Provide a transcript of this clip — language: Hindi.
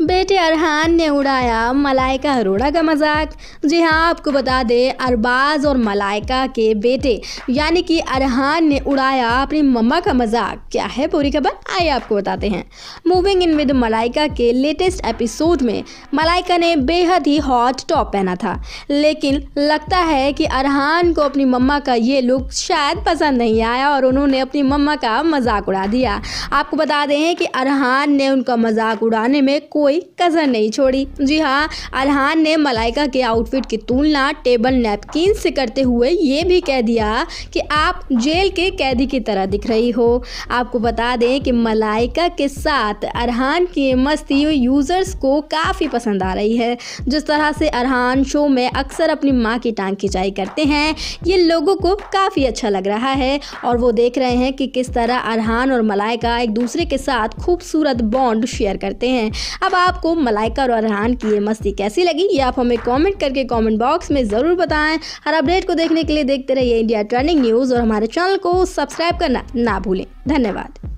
बेटे अरहान ने उड़ाया मलाइका अरोड़ा का मजाक जी हाँ आपको बता दे अरबाज और मलाइका के बेटे यानी कि अरहान ने उड़ाया अपनी मम्मा का मजाक क्या है पूरी खबर आइए आपको बताते हैं मूविंग इन विद मलाइका के लेटेस्ट एपिसोड में मलाइका ने बेहद ही हॉट टॉप पहना था लेकिन लगता है कि अरहान को अपनी मम्मा का ये लुक शायद पसंद नहीं आया और उन्होंने अपनी मम्मा का मजाक उड़ा उड़ा दिया आपको बता दें कि अरहान ने उनका मजाक उड़ाने में कोई कसर नहीं छोड़ी जी हाँ अरहान ने मलाइका के आउटफिट की तुलना टेबल नैपकिन से करते हुए ये भी कह दिया कि आप जेल के कैदी की तरह दिख रही हो आपको बता दें कि मलाइका के साथ अरहान की मस्ती यूज़र्स को काफ़ी पसंद आ रही है जिस तरह से अरहान शो में अक्सर अपनी माँ की टांग खिंचाई करते हैं ये लोगों को काफ़ी अच्छा लग रहा है और वो देख रहे हैं कि किस तरह अरहान खान और मलाइका एक दूसरे के साथ खूबसूरत बॉन्ड शेयर करते हैं अब आपको मलाइका और अरहान की ये मस्ती कैसी लगी ये आप हमें कॉमेंट करके कॉमेंट बॉक्स में ज़रूर बताएं हर अपडेट को देखने के लिए देखते रहिए इंडिया ट्रेंडिंग न्यूज़ और हमारे चैनल को सब्सक्राइब करना ना भूलें धन्यवाद